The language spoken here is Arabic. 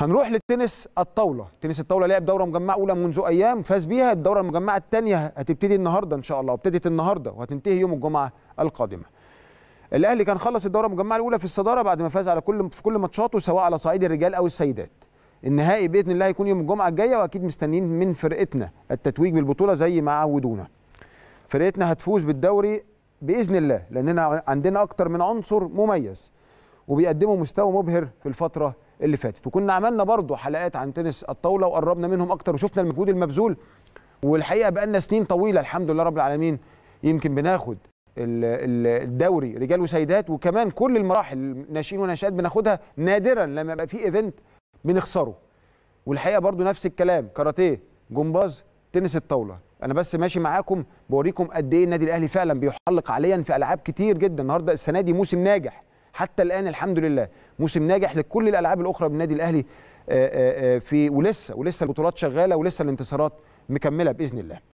هنروح للتنس الطاوله تنس الطاوله لعب دوره مجمعه اولى منذ ايام فاز بيها الدوره المجمعه الثانيه هتبتدي النهارده ان شاء الله ابتدت النهارده وهتنتهي يوم الجمعه القادمه الاهلي كان خلص الدوره المجمعه الاولى في الصداره بعد ما فاز على كل في كل ماتشاته سواء على صعيد الرجال او السيدات النهائي باذن الله هيكون يوم الجمعه الجايه واكيد مستنيين من فرقتنا التتويج بالبطوله زي ما عودونا فرقتنا هتفوز بالدوري باذن الله لاننا عندنا اكتر من عنصر مميز وبيقدموا مستوى مبهر في الفتره اللي فاتت وكنا عملنا برضو حلقات عن تنس الطاوله وقربنا منهم اكتر وشفنا المجهود المبذول والحقيقه بقالنا سنين طويله الحمد لله رب العالمين يمكن بناخد الدوري رجال وسيدات وكمان كل المراحل ناشئين وناشئات بناخدها نادرا لما يبقى في ايفنت بنخسره والحقيقه برضو نفس الكلام كاراتيه جمباز تنس الطاوله انا بس ماشي معاكم بوريكم قد ايه النادي الاهلي فعلا بيحلق عليا في العاب كتير جدا النهارده السنه دي موسم ناجح حتى الان الحمد لله موسم ناجح لكل الالعاب الاخرى بالنادي الاهلي آه، آه، آه، في ولسه ولسه البطولات شغاله ولسه الانتصارات مكمله باذن الله